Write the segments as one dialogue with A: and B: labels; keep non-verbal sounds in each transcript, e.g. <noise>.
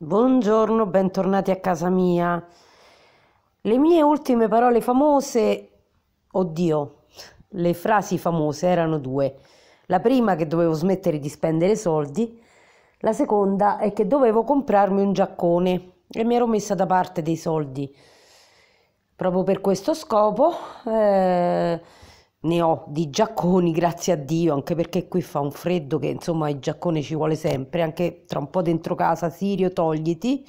A: Buongiorno, bentornati a casa mia. Le mie ultime parole famose, oddio, le frasi famose erano due. La prima che dovevo smettere di spendere soldi, la seconda è che dovevo comprarmi un giaccone e mi ero messa da parte dei soldi. Proprio per questo scopo eh, ne ho di giacconi, grazie a Dio, anche perché qui fa un freddo che insomma il giaccone ci vuole sempre, anche tra un po' dentro casa, Sirio, togliti.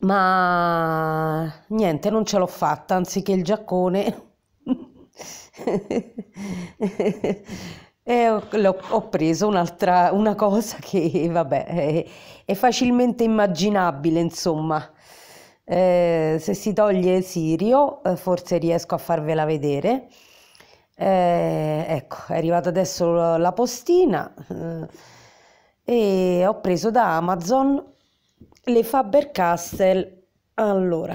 A: Ma niente, non ce l'ho fatta, anziché il giaccone <laughs> e ho, ho preso un'altra una cosa che vabbè è, è facilmente immaginabile, insomma. Eh, se si toglie Sirio, eh, forse riesco a farvela vedere. Eh, ecco, è arrivata adesso la, la postina eh, e ho preso da Amazon le Faber Castell. Allora,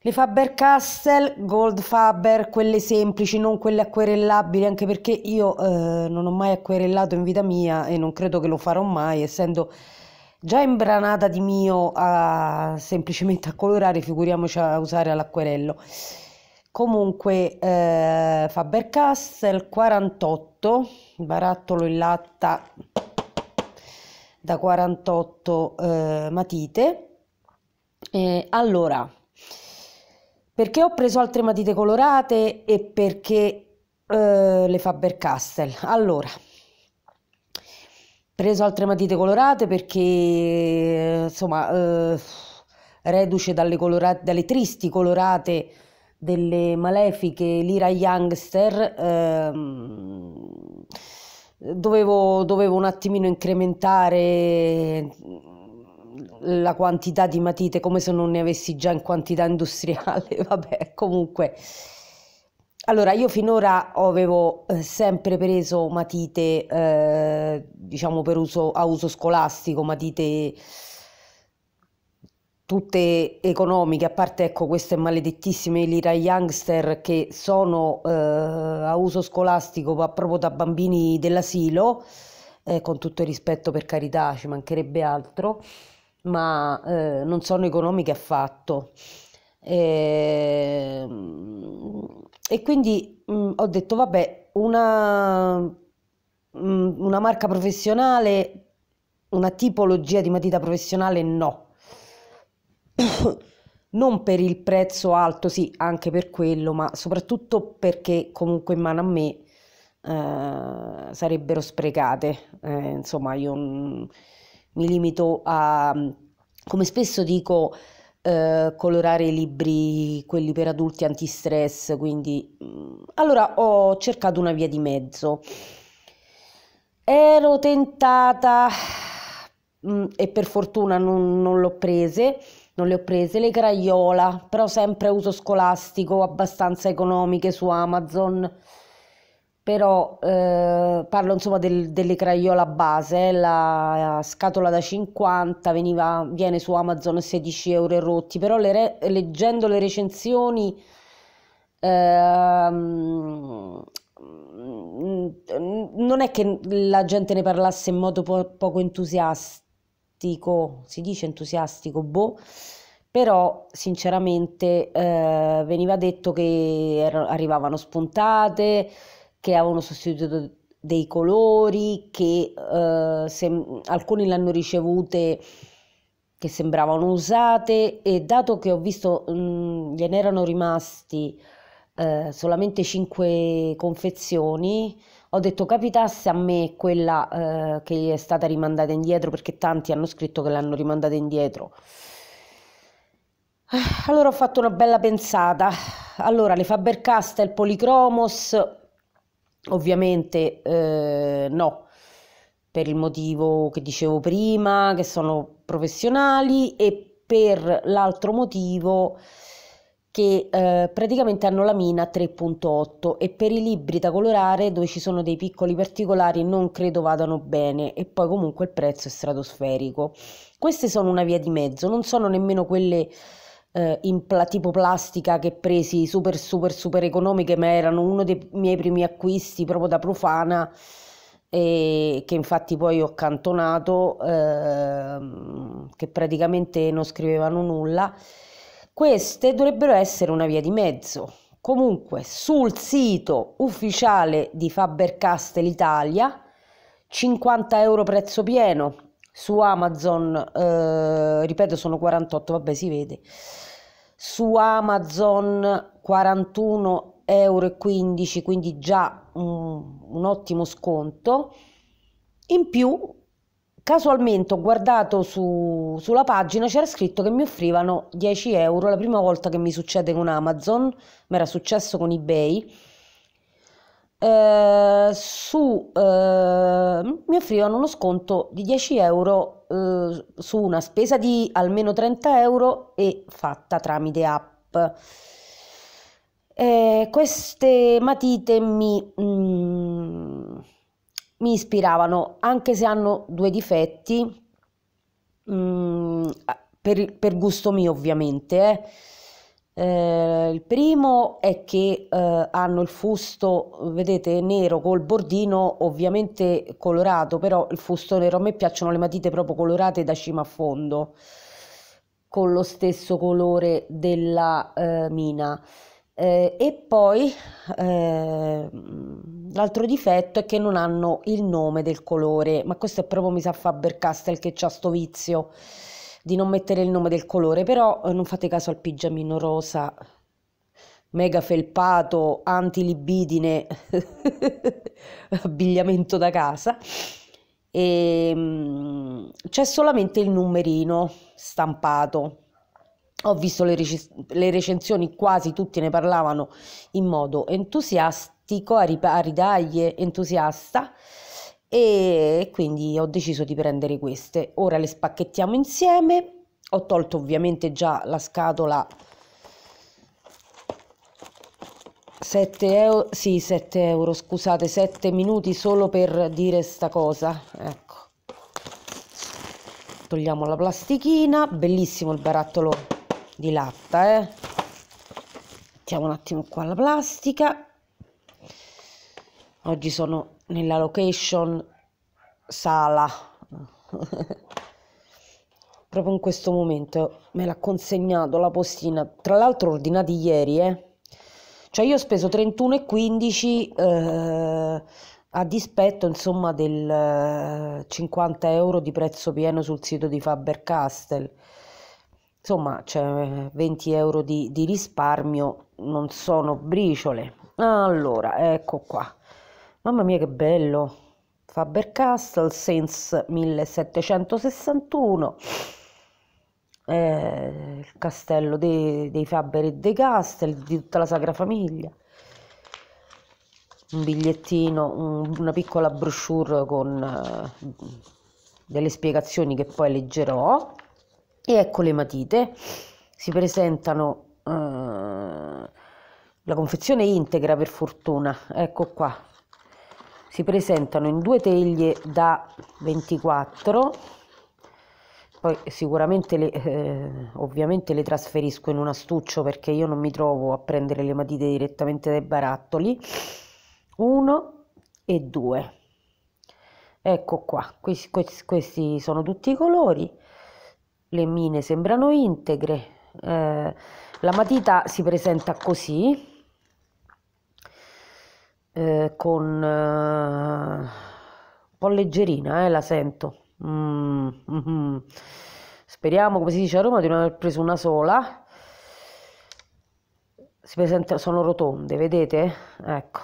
A: le Faber Castell Gold Faber, quelle semplici, non quelle acquerellabili, anche perché io eh, non ho mai acquerellato in vita mia e non credo che lo farò mai, essendo già imbranata di mio a, semplicemente a colorare, figuriamoci a usare all'acquerello. Comunque eh, Faber-Castell 48, barattolo in latta da 48 eh, matite. Eh, allora, perché ho preso altre matite colorate e perché eh, le Faber-Castell? Allora, preso altre matite colorate perché insomma eh, reduce dalle, colorate, dalle, tristi colorate delle malefiche Lira Youngster eh, dovevo, dovevo un attimino incrementare la quantità di matite come se non ne avessi già in quantità industriale <laughs> vabbè comunque allora, io finora avevo eh, sempre preso matite, eh, diciamo per uso, a uso scolastico, matite tutte economiche, a parte ecco queste maledettissime Lira Youngster che sono eh, a uso scolastico ma proprio da bambini dell'asilo, eh, con tutto il rispetto per carità, ci mancherebbe altro, ma eh, non sono economiche affatto. Ehm... E quindi mh, mm, ho detto, vabbè, una, mh, mm, una marca professionale, una tipologia di matita professionale no. <coughs> non per il prezzo alto, sì, anche per quello, ma soprattutto perché comunque in mano a me eh, sarebbero sprecate. Eh, insomma, io mh, mm, mi limito a, come spesso dico, eh, colorare i libri, quelli per adulti antistress, quindi mm, allora ho cercato una via di mezzo. Ero tentata mh, mm, e per fortuna non, non l'ho prese, non le ho prese, le craiola, però sempre a uso scolastico, abbastanza economiche su Amazon però eh, parlo insomma del, delle Crayola base, la eh, scatola da 50 veniva, viene su Amazon 16 euro e rotti, però le re, leggendo le recensioni ehm, non è che la gente ne parlasse in modo po poco entusiastico, si dice entusiastico, boh, però sinceramente eh, veniva detto che er-, arrivavano spuntate, che avevano sostituito dei colori, che eh, se, alcuni l'hanno ricevute che sembravano usate e dato che ho visto mh, mm, gliene erano rimasti eh, solamente 5 confezioni, ho detto capitasse a me quella eh, che è stata rimandata indietro perché tanti hanno scritto che l'hanno rimandata indietro. Ah, allora ho fatto una bella pensata. Allora le Faber-Castell Policromos Ovviamente eh, no, per il motivo che dicevo prima, che sono professionali e per l'altro motivo che eh, praticamente hanno la mina 3.8 e per i libri da colorare dove ci sono dei piccoli particolari non credo vadano bene e poi comunque il prezzo è stratosferico. Queste sono una via di mezzo, non sono nemmeno quelle eh, in pla- tipo plastica che presi super super super economiche, ma erano uno dei miei primi acquisti proprio da profana e che infatti poi ho accantonato, eh, che praticamente non scrivevano nulla. Queste dovrebbero essere una via di mezzo. Comunque, sul sito ufficiale di Faber Castell Italia, 50 euro prezzo pieno, su Amazon, eh, ripeto sono 48, vabbè si vede, su Amazon 41,15 euro, quindi già un, un ottimo sconto. In più, casualmente ho guardato su, sulla pagina, c'era scritto che mi offrivano 10 euro, la prima volta che mi succede con Amazon, mi era successo con eBay, eh, su, eh, mi offrivano uno sconto di 10 euro eh, su una spesa di almeno 30 euro e fatta tramite app. Eh, queste matite mi, mm, mi, ispiravano, anche se hanno due difetti, mm, per, per, gusto mio ovviamente. Eh. Eh, il primo è che eh, hanno il fusto, vedete, nero col bordino ovviamente colorato, però il fusto nero a me piacciono le matite proprio colorate da cima a fondo, con lo stesso colore della eh, mina. Eh, e poi ehm, l'altro difetto è che non hanno il nome del colore, ma questo è proprio mi sa Faber-Castell che c'ha sto vizio di non mettere il nome del colore, però eh, non fate caso al pigiamino rosa, mega felpato, antilibidine, <laughs> abbigliamento da casa. E, ehm, c'è solamente il numerino stampato. Ho visto le, rec- le recensioni, quasi tutti ne parlavano in modo entusiastico, a, rip- a ridaglie entusiasta e quindi ho deciso di prendere queste. Ora le spacchettiamo insieme, ho tolto ovviamente già la scatola 7 euro, sì 7 euro, scusate, 7 minuti solo per dire sta cosa, ecco. Togliamo la plastichina, bellissimo il barattolo di latta, eh. Mettiamo un attimo qua la plastica Oggi sono nella location sala. <laughs> Proprio in questo momento me l'ha consegnato la postina. Tra l'altro ordinati ieri, eh. Cioè io ho speso 31,15 eh, a dispetto insomma del 50 eh, euro di prezzo pieno sul sito di Faber-Castell. Insomma, cioè 20 euro di, di risparmio non sono briciole. Allora, ecco qua. Mamma mia che bello! Faber Castle Saints 1761, eh, il castello dei, dei Faber e dei Castle, di tutta la Sacra Famiglia. Un bigliettino, un, una piccola brochure con eh, delle spiegazioni che poi leggerò. E ecco le matite. Si presentano eh, la confezione integra per fortuna, ecco qua, si presentano in due teglie da 24 poi sicuramente le, eh, ovviamente le trasferisco in un astuccio perché io non mi trovo a prendere le matite direttamente dai barattoli 1 e 2 ecco qua questi, questi, questi, sono tutti i colori le mine sembrano integre eh, la matita si presenta così eh, con eh, un po' leggerina, eh, la sento. Mm, mm, speriamo, come si dice a Roma, di non aver preso una sola. Si presenta, sono rotonde, vedete? Ecco.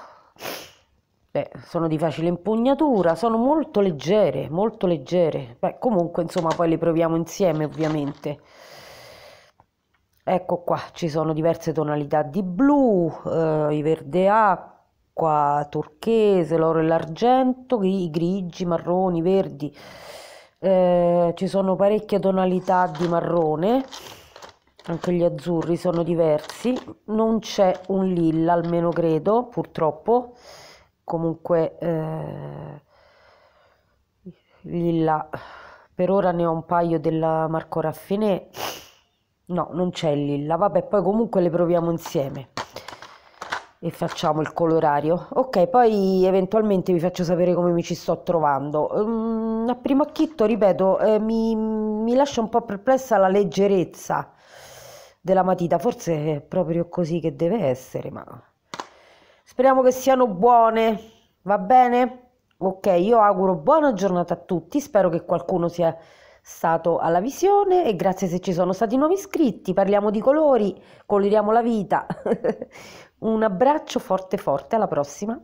A: Beh, sono di facile impugnatura, sono molto leggere, molto leggere. Beh, comunque, insomma, poi le proviamo insieme, ovviamente. Ecco qua, ci sono diverse tonalità di blu, eh, i verde acqua l'acqua turchese, l'oro e l'argento, i grigi, marroni, verdi, eh, ci sono parecchie tonalità di marrone, anche gli azzurri sono diversi, non c'è un lilla, almeno credo, purtroppo, comunque eh, lilla, per ora ne ho un paio della Marco Raffinè, no, non c'è il lilla, vabbè, poi comunque le proviamo insieme e facciamo il colorario ok poi eventualmente vi faccio sapere come mi ci sto trovando um, a primo acchitto ripeto eh, mi, mi lascia un po' perplessa la leggerezza della matita forse è proprio così che deve essere ma speriamo che siano buone va bene ok io auguro buona giornata a tutti spero che qualcuno sia stato alla visione e grazie se ci sono stati nuovi iscritti, parliamo di colori, coloriamo la vita. <laughs> Un abbraccio forte forte, alla prossima.